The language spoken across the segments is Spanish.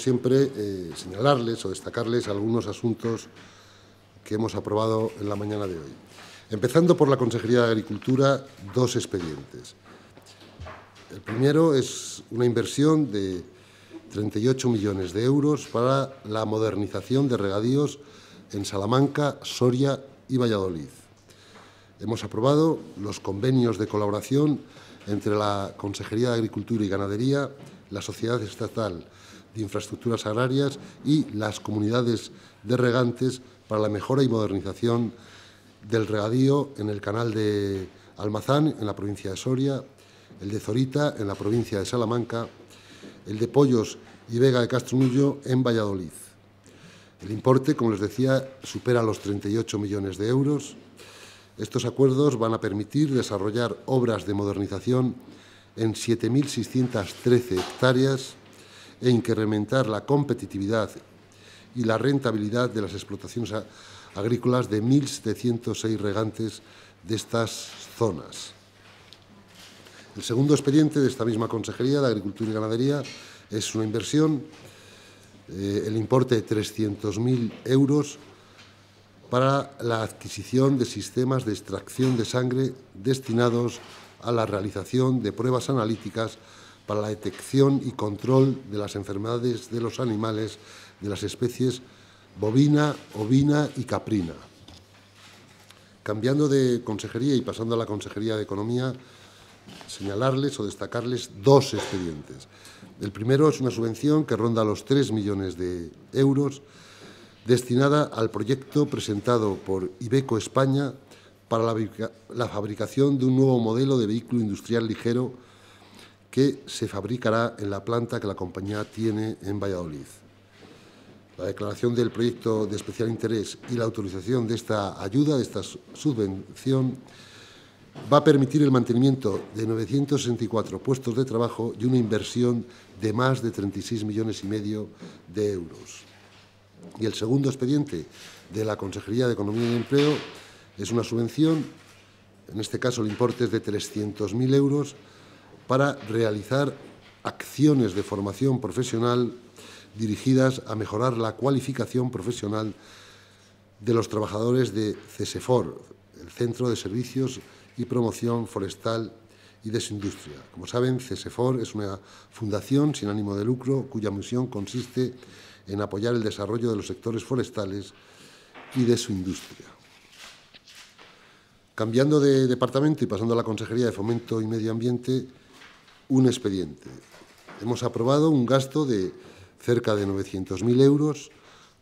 siempre eh, señalarles o destacarles algunos asuntos que hemos aprobado en la mañana de hoy. Empezando por la Consejería de Agricultura, dos expedientes. El primero es una inversión de 38 millones de euros para la modernización de regadíos en Salamanca, Soria y Valladolid. Hemos aprobado los convenios de colaboración entre la Consejería de Agricultura y Ganadería, la Sociedad Estatal de infraestructuras agrarias y las comunidades de regantes para la mejora y modernización del regadío en el canal de Almazán, en la provincia de Soria, el de Zorita, en la provincia de Salamanca, el de Pollos y Vega de Castrunullo en Valladolid. El importe, como les decía, supera los 38 millones de euros. Estos acuerdos van a permitir desarrollar obras de modernización en 7.613 hectáreas e incrementar la competitividad y la rentabilidad de las explotaciones agrícolas de 1.706 regantes de estas zonas. El segundo expediente de esta misma Consejería de Agricultura y Ganadería es una inversión, eh, el importe de 300.000 euros para la adquisición de sistemas de extracción de sangre destinados a la realización de pruebas analíticas para la detección y control de las enfermedades de los animales de las especies bovina, ovina y caprina. Cambiando de consejería y pasando a la Consejería de Economía, señalarles o destacarles dos expedientes. El primero es una subvención que ronda los 3 millones de euros destinada al proyecto presentado por Ibeco España para la, fabricación de un nuevo modelo de vehículo industrial ligero que se fabricará en la planta que la compañía tiene en Valladolid. La declaración del proyecto de especial interés y la autorización de esta ayuda, de esta subvención, va a permitir el mantenimiento de 964 puestos de trabajo y una inversión de más de 36 millones y medio de euros. Y el segundo expediente de la Consejería de Economía y Empleo es una subvención, en este caso el importe es de 300.000 euros, para realizar acciones de formación profesional dirigidas a mejorar la cualificación profesional de los trabajadores de CESEFOR, el Centro de Servicios y Promoción Forestal y de su Industria. Como saben, CESEFOR es una fundación sin ánimo de lucro cuya misión consiste en apoyar el desarrollo de los sectores forestales y de su industria. Cambiando de departamento y pasando a la Consejería de Fomento y Medio Ambiente, un expediente. Hemos aprobado un gasto de cerca de 900.000 euros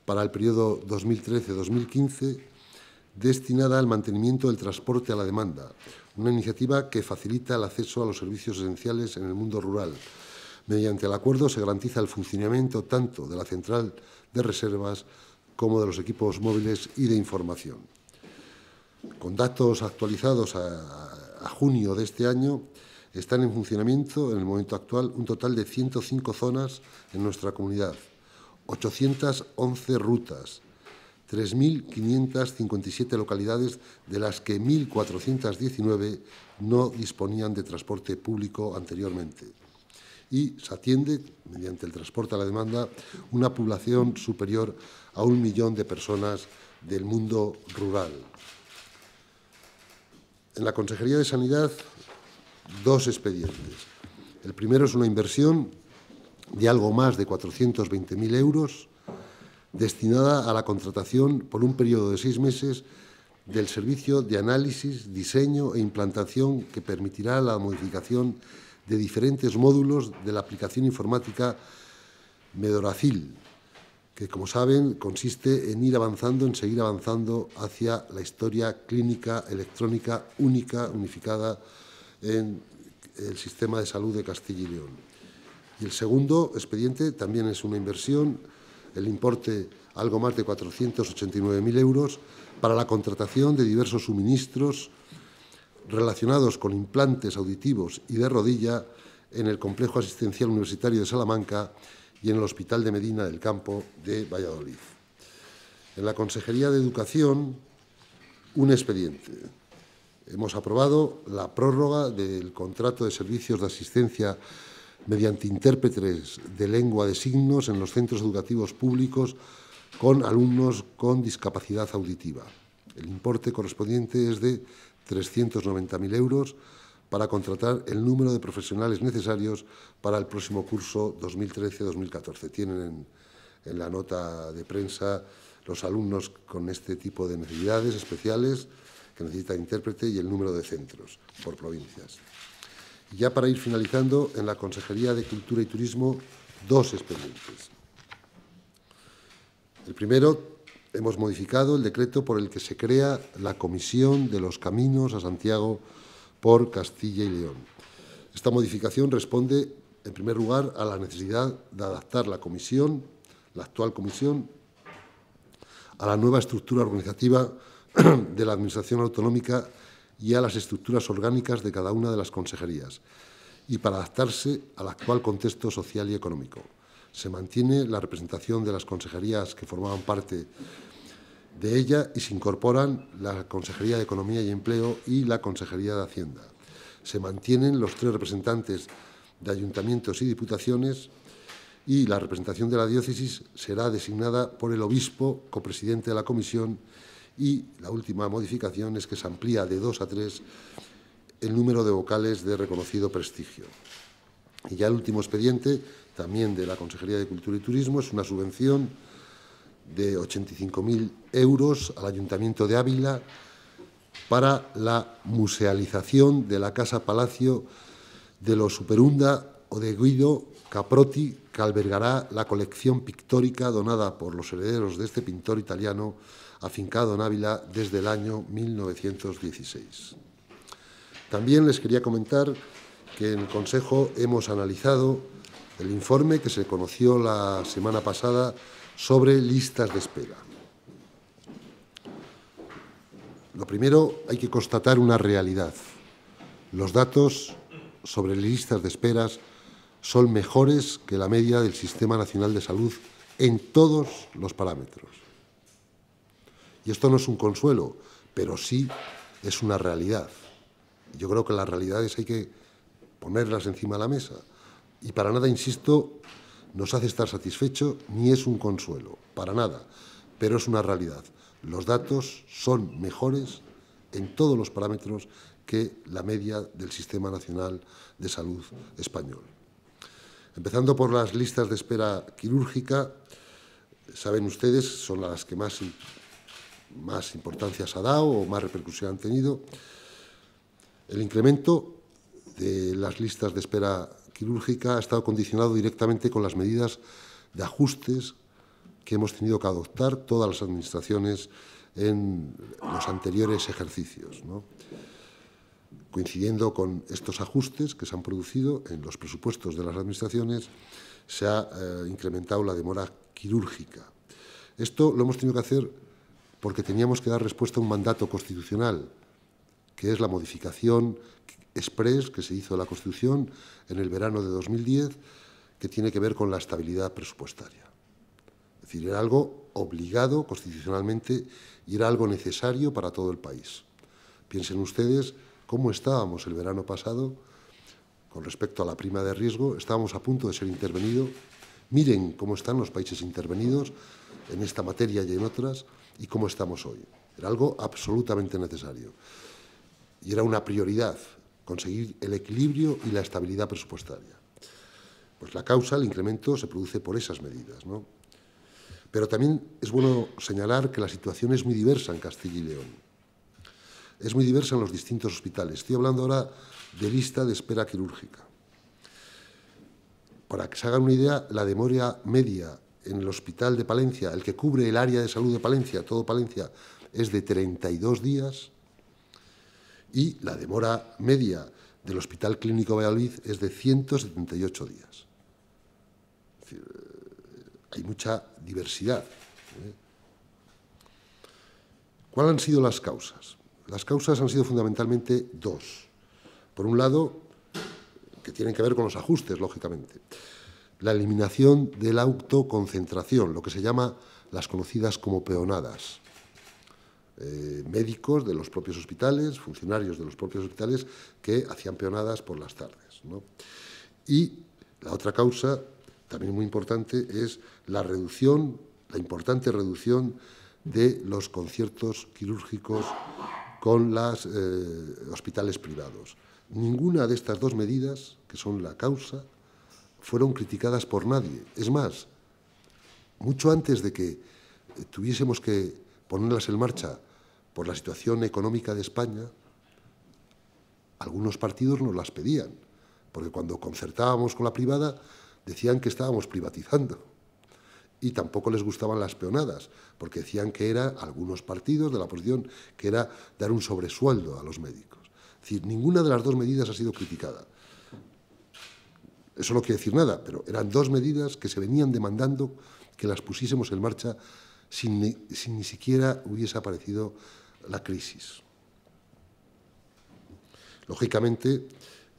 para el periodo 2013-2015 destinada al mantenimiento del transporte a la demanda, una iniciativa que facilita el acceso a los servicios esenciales en el mundo rural. Mediante el acuerdo se garantiza el funcionamiento tanto de la central de reservas como de los equipos móviles y de información. Con datos actualizados a, a junio de este año, están en funcionamiento en el momento actual un total de 105 zonas en nuestra comunidad, 811 rutas, 3.557 localidades, de las que 1.419 no disponían de transporte público anteriormente. Y se atiende, mediante el transporte a la demanda, una población superior a un millón de personas del mundo rural. En la Consejería de Sanidad dos expedientes. El primero es una inversión de algo más de 420.000 euros destinada a la contratación por un periodo de seis meses del servicio de análisis, diseño e implantación que permitirá la modificación de diferentes módulos de la aplicación informática Medoracil, que como saben consiste en ir avanzando, en seguir avanzando hacia la historia clínica electrónica única, unificada, en el sistema de salud de Castilla y León. Y el segundo expediente también es una inversión, el importe algo más de 489.000 euros, para la contratación de diversos suministros relacionados con implantes auditivos y de rodilla en el Complejo Asistencial Universitario de Salamanca y en el Hospital de Medina del Campo de Valladolid. En la Consejería de Educación, un expediente hemos aprobado la prórroga del contrato de servicios de asistencia mediante intérpretes de lengua de signos en los centros educativos públicos con alumnos con discapacidad auditiva. El importe correspondiente es de 390.000 euros para contratar el número de profesionales necesarios para el próximo curso 2013-2014. Tienen en, la nota de prensa los alumnos con este tipo de necesidades especiales que necesita intérprete y el número de centros por provincias. Y ya para ir finalizando, en la Consejería de Cultura y Turismo, dos expedientes. El primero, hemos modificado el decreto por el que se crea la Comisión de los Caminos a Santiago por Castilla y León. Esta modificación responde, en primer lugar, a la necesidad de adaptar la comisión, la actual comisión, a la nueva estructura organizativa de la Administración Autonómica y a las estructuras orgánicas de cada una de las consejerías y para adaptarse al actual contexto social y económico. Se mantiene la representación de las consejerías que formaban parte de ella y se incorporan la Consejería de Economía y Empleo y la Consejería de Hacienda. Se mantienen los tres representantes de ayuntamientos y diputaciones y la representación de la diócesis será designada por el obispo, copresidente de la comisión y la última modificación es que se amplía de dos a tres el número de vocales de reconocido prestigio. Y ya el último expediente, también de la Consejería de Cultura y Turismo, es una subvención de 85.000 euros al Ayuntamiento de Ávila para la musealización de la Casa Palacio de los Superunda o de Guido Caprotti, que albergará la colección pictórica donada por los herederos de este pintor italiano afincado en Ávila desde el año 1916. También les quería comentar que en el Consejo hemos analizado el informe que se conoció la semana pasada sobre listas de espera. Lo primero, hay que constatar una realidad. Los datos sobre listas de esperas son mejores que la media del Sistema Nacional de Salud en todos los parámetros. Y esto no es un consuelo, pero sí es una realidad. Yo creo que las realidades hay que ponerlas encima de la mesa. Y para nada, insisto, nos hace estar satisfecho ni es un consuelo, para nada, pero es una realidad. Los datos son mejores en todos los parámetros que la media del Sistema Nacional de Salud español. Empezando por las listas de espera quirúrgica, saben ustedes, son las que más más importancia se ha dado o más repercusión han tenido, el incremento de las listas de espera quirúrgica ha estado condicionado directamente con las medidas de ajustes que hemos tenido que adoptar todas las administraciones en los anteriores ejercicios. Coincidiendo con estos ajustes que se han producido en los presupuestos de las administraciones, se ha eh, incrementado la demora quirúrgica. Esto lo hemos tenido que hacer porque teníamos que dar respuesta a un mandato constitucional, que es la modificación express que se hizo de la Constitución en el verano de 2010, que tiene que ver con la estabilidad presupuestaria. Es decir, era algo obligado constitucionalmente y era algo necesario para todo el país. Piensen ustedes cómo estábamos el verano pasado con respecto a la prima de riesgo, estábamos a punto de ser intervenido. Miren cómo están los países intervenidos en esta materia y en otras y cómo estamos hoy. Era algo absolutamente necesario. Y era una prioridad conseguir el equilibrio y la estabilidad presupuestaria. Pues la causa, el incremento, se produce por esas medidas. ¿no? Pero también es bueno señalar que la situación es muy diversa en Castilla y León. Es muy diversa en los distintos hospitales. Estoy hablando ahora de lista de espera quirúrgica. Para que se hagan una idea, la demora media en el hospital de Palencia, el que cubre el área de salud de Palencia, todo Palencia, es de 32 días y la demora media del Hospital Clínico Valladolid es de 178 días. Eh, hay mucha diversidad. ¿eh? ¿Cuáles han sido las causas? Las causas han sido fundamentalmente dos. Por un lado, que tienen que ver con los ajustes, lógicamente la eliminación de la autoconcentración, lo que se llama las conocidas como peonadas. Eh, médicos de los propios hospitales, funcionarios de los propios hospitales que hacían peonadas por las tardes. Y la otra causa, también muy importante, es la reducción, la importante reducción de los conciertos quirúrgicos con los eh, hospitales privados. Ninguna de estas dos medidas, que son la causa, fueron criticadas por nadie. Es más, mucho antes de que tuviésemos que ponerlas en marcha por la situación económica de España, algunos partidos nos las pedían, porque cuando concertábamos con la privada decían que estábamos privatizando. Y tampoco les gustaban las peonadas, porque decían que era, algunos partidos de la oposición, que era dar un sobresueldo a los médicos. Es decir, ninguna de las dos medidas ha sido criticada. Eso no quiere decir nada, pero eran dos medidas que se venían demandando que las pusiésemos en marcha sin ni, siquiera hubiese aparecido la crisis. Lógicamente,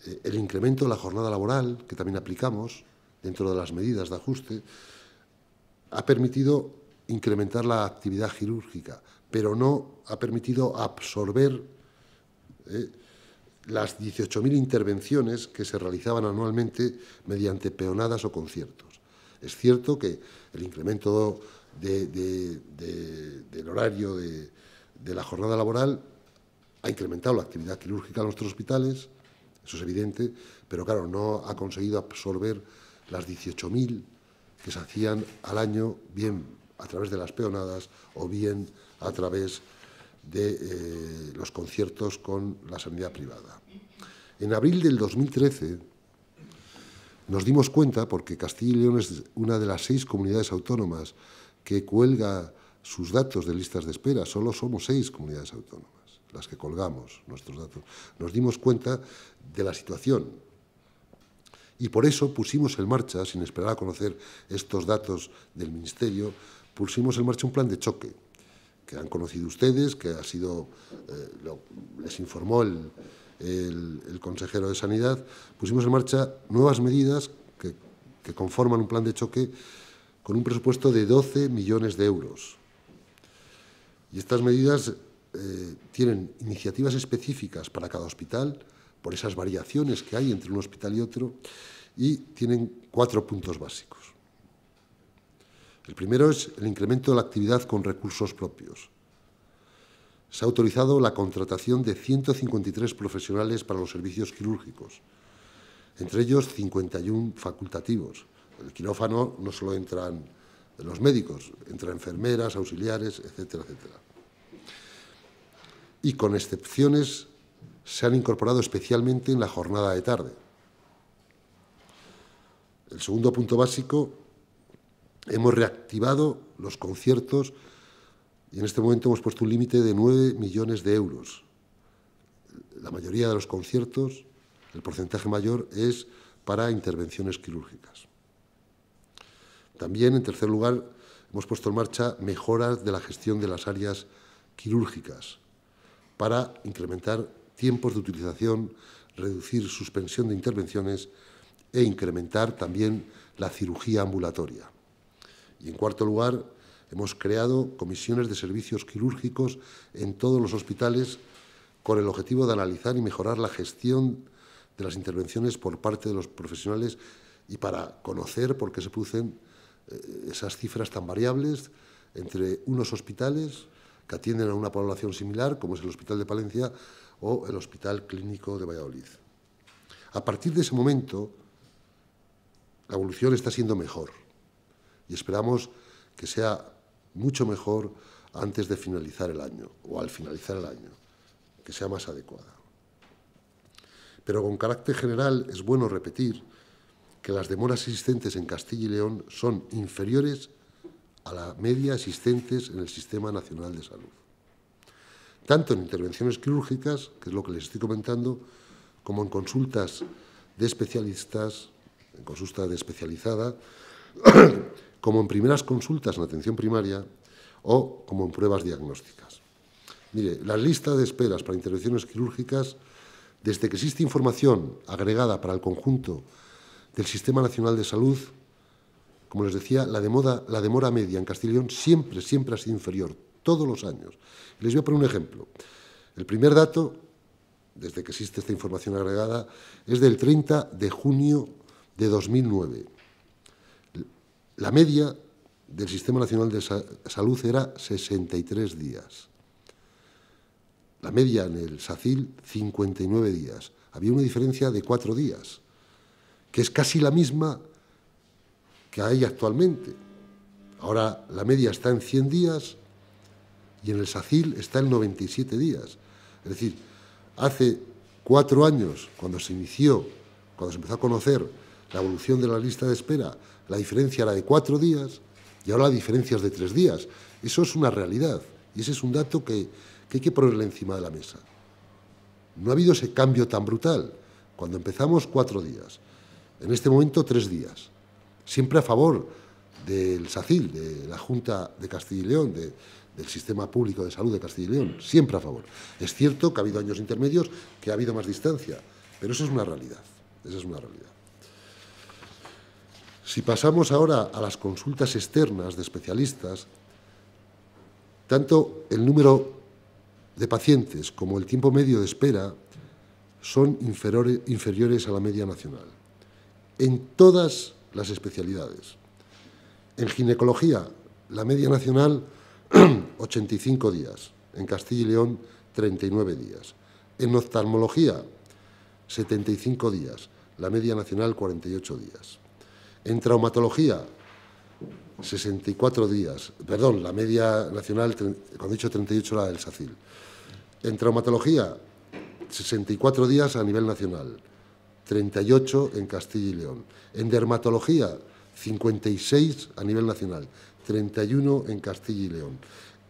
eh, el incremento de la jornada laboral, que también aplicamos dentro de las medidas de ajuste, ha permitido incrementar la actividad quirúrgica, pero no ha permitido absorber eh, las 18.000 intervenciones que se realizaban anualmente mediante peonadas o conciertos. Es cierto que el incremento del horario de, la jornada laboral ha incrementado la actividad quirúrgica en nuestros hospitales, eso es evidente, pero claro, no ha conseguido absorber las 18.000 que se hacían al año, bien a través de las peonadas o bien a través de de eh, los conciertos con la sanidad privada. En abril del 2013 nos dimos cuenta, porque Castilla y León es una de las seis comunidades autónomas que cuelga sus datos de listas de espera, solo somos seis comunidades autónomas las que colgamos nuestros datos. Nos dimos cuenta de la situación, y por eso pusimos en marcha, sin esperar a conocer estos datos del Ministerio, pusimos en marcha un plan de choque que han conocido ustedes, que ha sido, eh, les informó el, consejero de Sanidad, pusimos en marcha nuevas medidas que, conforman un plan de choque con un presupuesto de 12 millones de euros. Y estas medidas eh, tienen iniciativas específicas para cada hospital, por esas variaciones que hay entre un hospital y otro, y tienen cuatro puntos básicos. El primero es el incremento de la actividad con recursos propios. Se ha autorizado la contratación de 153 profesionales para los servicios quirúrgicos, entre ellos 51 facultativos. En el quirófano no solo entran los médicos, entran enfermeras, auxiliares, etcétera, etcétera. Y con excepciones se han incorporado especialmente en la jornada de tarde. El segundo punto básico Hemos reactivado los conciertos y en este momento hemos puesto un límite de 9 millones de euros. La mayoría de los conciertos, el porcentaje mayor es para intervenciones quirúrgicas. También, en tercer lugar, hemos puesto en marcha mejoras de la gestión de las áreas quirúrgicas para incrementar tiempos de utilización, reducir suspensión de intervenciones e incrementar también la cirugía ambulatoria. Y en cuarto lugar, hemos creado comisiones de servicios quirúrgicos en todos los hospitales con el objetivo de analizar y mejorar la gestión de las intervenciones por parte de los profesionales y para conocer por qué se producen eh, esas cifras tan variables entre unos hospitales que atienden a una población similar, como es el Hospital de Palencia o el Hospital Clínico de Valladolid. A partir de ese momento, la evolución está siendo mejor y esperamos que sea mucho mejor antes de finalizar el año o al finalizar el año, que sea más adecuada. Pero con carácter general es bueno repetir que las demoras existentes en Castilla y León son inferiores a la media existentes en el Sistema Nacional de Salud, tanto en intervenciones quirúrgicas, que es lo que les estoy comentando, como en consultas de especialistas, en consulta de especializada, como en primeras consultas en atención primaria o como en pruebas diagnósticas. Mire, la lista de esperas para intervenciones quirúrgicas, desde que existe información agregada para el conjunto del Sistema Nacional de Salud, como les decía, la, la demora media en Castellón siempre, siempre ha sido inferior, todos los años. Les voy a poner un ejemplo. El primer dato, desde que existe esta información agregada, es del 30 de junio de 2009. La media del Sistema Nacional de Salud era 63 días. La media en el SACIL, 59 días. Había una diferencia de cuatro días, que es casi la misma que hay actualmente. Ahora la media está en 100 días y en el SACIL está en 97 días. Es decir, hace cuatro años, cuando se inició, cuando se empezó a conocer la evolución de la lista de espera, la diferencia era de cuatro días y ahora la diferencia es de tres días. Eso es una realidad y ese es un dato que, que hay que ponerle encima de la mesa. No ha habido ese cambio tan brutal. Cuando empezamos, cuatro días. En este momento, tres días. Siempre a favor del SACIL, de la Junta de Castilla y León, del Sistema Público de Salud de Castilla y León. Siempre a favor. Es cierto que ha habido años intermedios, que ha habido más distancia, pero eso es una realidad. Esa es una realidad. Si pasamos ahora a las consultas externas de especialistas, tanto el número de pacientes como el tiempo medio de espera son inferiores a la media nacional, en todas las especialidades. En ginecología, la media nacional 85 días, en Castilla y León 39 días. En oftalmología, 75 días, la media nacional 48 días. En traumatología, 64 días. Perdón, la media nacional, cuando he dicho 38, la del SACIL. En traumatología, 64 días a nivel nacional, 38 en Castilla y León. En dermatología, 56 a nivel nacional, 31 en Castilla y León.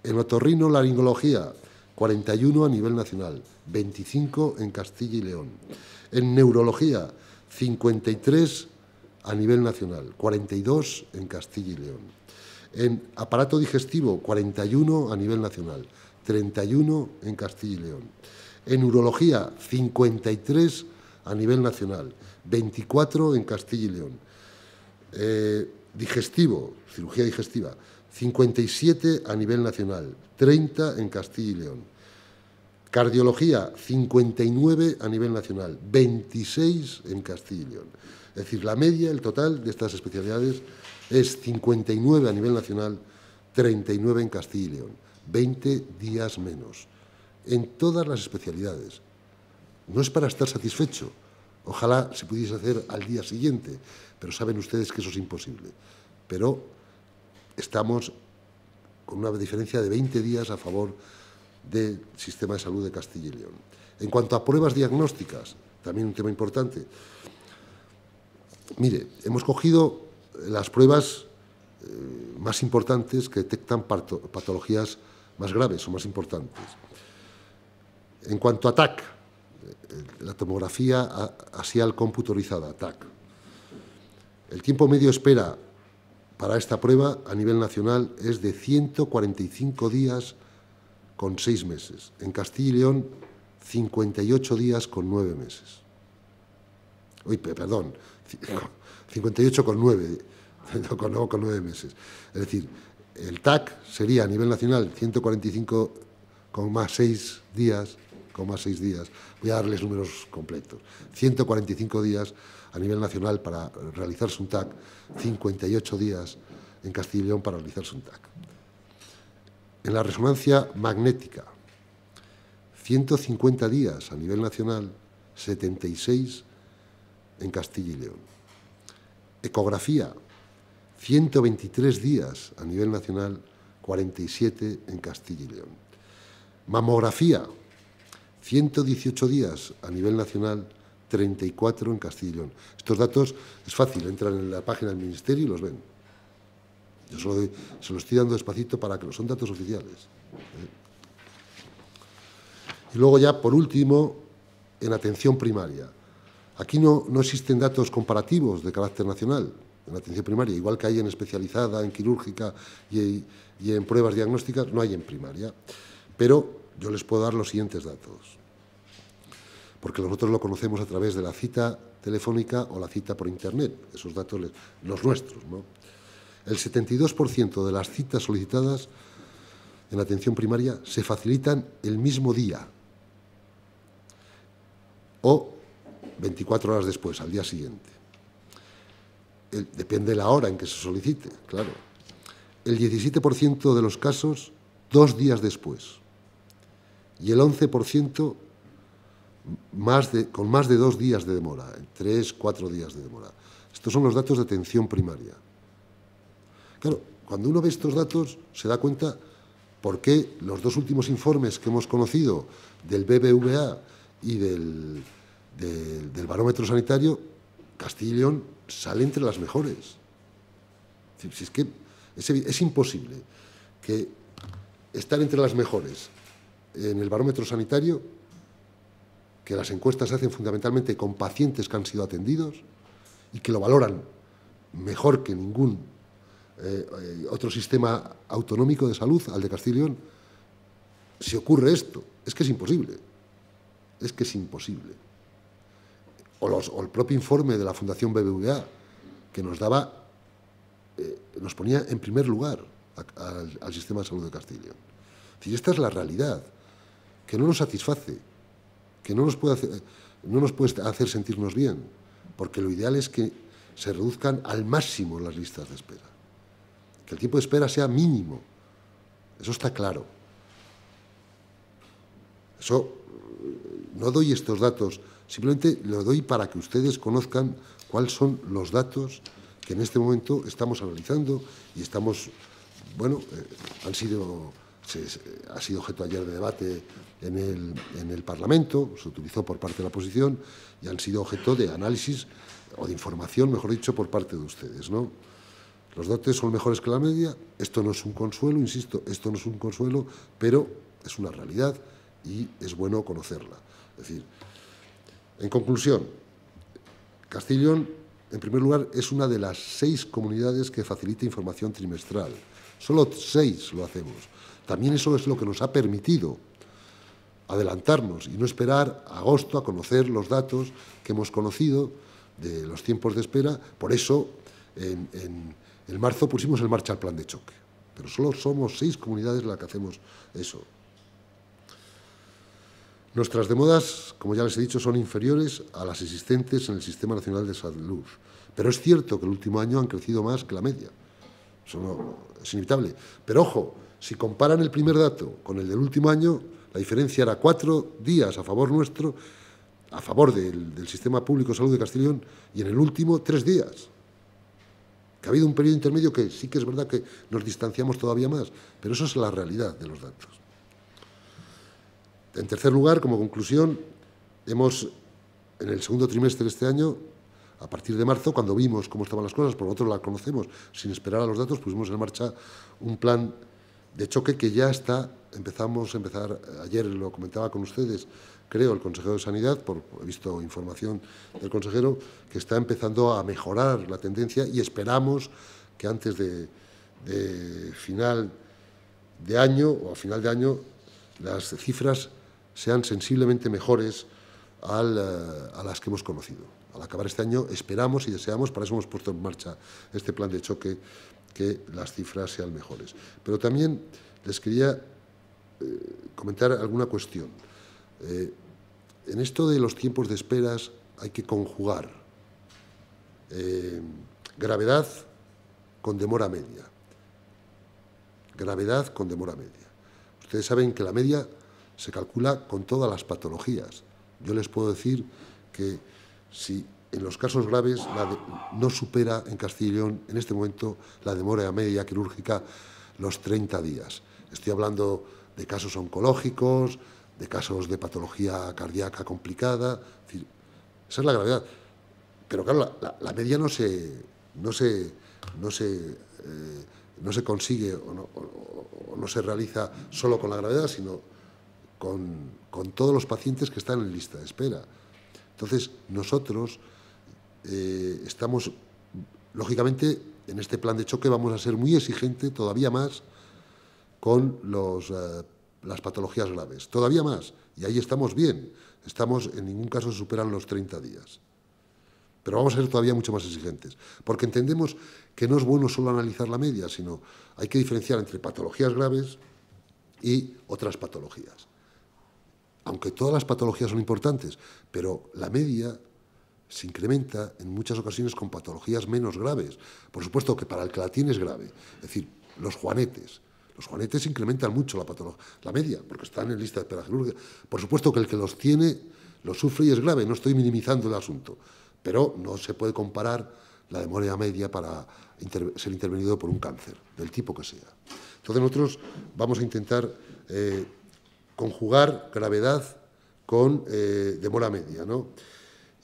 En otorrino laringología, 41 a nivel nacional, 25 en Castilla y León. En neurología, 53 a nivel nacional, 42 en Castilla y León. En aparato digestivo, 41 a nivel nacional, 31 en Castilla y León. En urología, 53 a nivel nacional, 24 en Castilla y León. Eh, digestivo, cirugía digestiva, 57 a nivel nacional, 30 en Castilla y León. Cardiología, 59 a nivel nacional, 26 en Castilla y León. Es decir, la media, el total de estas especialidades es 59 a nivel nacional, 39 en Castilla y León, 20 días menos, en todas las especialidades. No es para estar satisfecho, ojalá se pudiese hacer al día siguiente, pero saben ustedes que eso es imposible. Pero estamos con una diferencia de 20 días a favor del sistema de salud de Castilla y León. En cuanto a pruebas diagnósticas, también un tema importante, Mire, hemos cogido las pruebas eh, más importantes que detectan patologías más graves o más importantes. En cuanto a TAC, eh, la tomografía asial computorizada, TAC, el tiempo medio espera para esta prueba a nivel nacional es de 145 días con 6 meses. En Castilla y León, 58 días con 9 meses. Uy, perdón, 58,9, con 9 meses. Es decir, el TAC sería a nivel nacional 145,6 días, más días, voy a darles números completos, 145 días a nivel nacional para realizarse un TAC, 58 días en Castilla y León para realizarse un TAC. En la resonancia magnética, 150 días a nivel nacional, 76 en Castilla y León. Ecografía, 123 días a nivel nacional, 47 en Castilla y León. Mamografía, 118 días a nivel nacional, 34 en Castilla y León. Estos datos es fácil, entran en la página del Ministerio y los ven. Yo se, se los estoy dando despacito para que los son datos oficiales. ¿eh? Y luego ya, por último, en atención primaria. Aquí no, existen datos comparativos de carácter nacional en atención primaria, igual que hay en especializada, en quirúrgica y, en pruebas diagnósticas, no hay en primaria. Pero yo les puedo dar los siguientes datos, porque nosotros lo conocemos a través de la cita telefónica o la cita por Internet, esos datos, los nuestros. El 72% de las citas solicitadas en atención primaria se facilitan el mismo día o 24 horas después, al día siguiente. depende de la hora en que se solicite, claro. El 17% de los casos, dos días después. Y el 11% más de, con más de dos días de demora, tres, cuatro días de demora. Estos son los datos de atención primaria. Claro, cuando uno ve estos datos se da cuenta por qué los dos últimos informes que hemos conocido del BBVA y del del barómetro sanitario, Castilla y León sale entre las mejores. Si es que es, imposible que estar entre las mejores en el barómetro sanitario, que las encuestas se hacen fundamentalmente con pacientes que han sido atendidos y que lo valoran mejor que ningún eh, otro sistema autonómico de salud, al de Castilla y León, si ocurre esto, es que es imposible. Es que es imposible o, el propio informe de la Fundación BBVA, que nos daba, eh, nos ponía en primer lugar al sistema de salud de Castilla si esta es la realidad, que no nos satisface, que no nos puede hacer, no nos puede hacer sentirnos bien, porque lo ideal es que se reduzcan al máximo las listas de espera, que el tiempo de espera sea mínimo, eso está claro. Eso, eh, no doy estos datos Simplemente lo doy para que ustedes conozcan cuáles son los datos que en este momento estamos analizando y estamos, bueno, eh, han sido, ha sido objeto ayer de debate en el, en el Parlamento, se utilizó por parte de la oposición y han sido objeto de análisis o de información, mejor dicho, por parte de ustedes, ¿no? Los dotes son mejores que la media, esto no es un consuelo, insisto, esto no es un consuelo, pero es una realidad y es bueno conocerla. Es decir, en conclusión, Castellón, en primer lugar, es una de las seis comunidades que facilita información trimestral. Solo seis lo hacemos. También eso es lo que nos ha permitido adelantarnos y no esperar a agosto a conocer los datos que hemos conocido de los tiempos de espera. Por eso, en, marzo pusimos en marcha el plan de choque. Pero solo somos seis comunidades las que hacemos eso. Nuestras demodas, como ya les he dicho, son inferiores a las existentes en el Sistema Nacional de Salud. Pero es cierto que el último año han crecido más que la media. Eso es inevitable. Pero ojo, si comparan el primer dato con el del último año, la diferencia era cuatro días a favor nuestro, a favor del, del Sistema Público de Salud de Castellón, y en el último tres días. Que ha habido un periodo intermedio que sí que es verdad que nos distanciamos todavía más, pero eso es la realidad de los datos. En tercer lugar, como conclusión, hemos, en el segundo trimestre de este año, a partir de marzo, cuando vimos cómo estaban las cosas, por otro la conocemos, sin esperar a los datos, pusimos en marcha un plan de choque que ya está, empezamos a empezar, ayer lo comentaba con ustedes, creo, el consejero de Sanidad, por, he visto información del consejero, que está empezando a mejorar la tendencia y esperamos que antes de final de año o a final de año las cifras sean sensiblemente mejores eh, a las que hemos conocido. Al acabar este año esperamos y deseamos, para eso hemos puesto en marcha este plan de choque, que las cifras sean mejores. Pero también les quería eh, comentar alguna cuestión. Eh, en esto de los tiempos de esperas hay que conjugar gravedad con demora media. Gravedad con demora media. Ustedes saben que la media se calcula con todas las patologías. Yo les puedo decir que si en los casos graves no supera en Castilla en este momento la demora media quirúrgica los 30 días. Estoy hablando de casos oncológicos, de casos de patología cardíaca complicada. esa es la gravedad. Pero claro, la, media no se, no se, no eh, no se consigue o no se realiza solo con la gravedad, sino con, todos los pacientes que están en lista de espera. Entonces, nosotros eh, estamos, lógicamente, en este plan de choque vamos a ser muy exigente todavía más con eh, las patologías graves, todavía más. Y ahí estamos bien, estamos, en ningún caso superan los 30 días. Pero vamos a ser todavía mucho más exigentes, porque entendemos que no es bueno solo analizar la media, sino hay que diferenciar entre patologías graves y otras patologías aunque todas las patologías son importantes, pero la media se incrementa en muchas ocasiones con patologías menos graves. Por supuesto que para el que la tiene es grave. Es decir, los juanetes. Los juanetes incrementan mucho la patología, la media, porque están en lista de espera Por supuesto que el que los tiene lo sufre y es grave. No estoy minimizando el asunto. Pero no se puede comparar la demora media para ser intervenido por un cáncer, del tipo que sea. Entonces nosotros vamos a intentar... Eh, conjugar gravedad con eh, demora media. ¿no?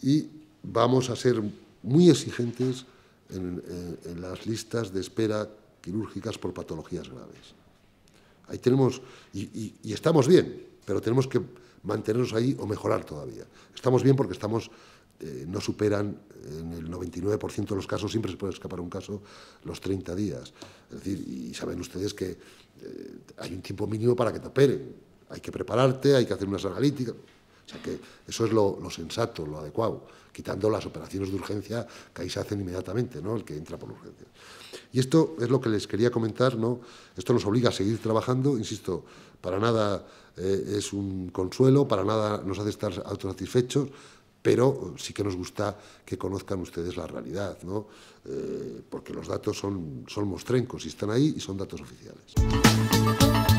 Y vamos a ser muy exigentes eh, en, las listas de espera quirúrgicas por patologías graves. Ahí tenemos, y, estamos bien, pero tenemos que mantenernos ahí o mejorar todavía. Estamos bien porque estamos eh, no superan en el 99% de los casos, siempre se puede escapar un caso, los 30 días. Es decir, y saben ustedes que hay un tiempo mínimo para que te operen. Hay que prepararte, hay que hacer unas analíticas. O sea que eso es lo, sensato, lo adecuado, quitando las operaciones de urgencia que ahí se hacen inmediatamente, ¿no? El que entra por urgencia. Y esto es lo que les quería comentar, ¿no? Esto nos obliga a seguir trabajando, insisto, para nada eh, es un consuelo, para nada nos hace estar autosatisfechos, pero sí que nos gusta que conozcan ustedes la realidad, ¿no? Eh, porque los datos son, son mostrencos y están ahí y son datos oficiales.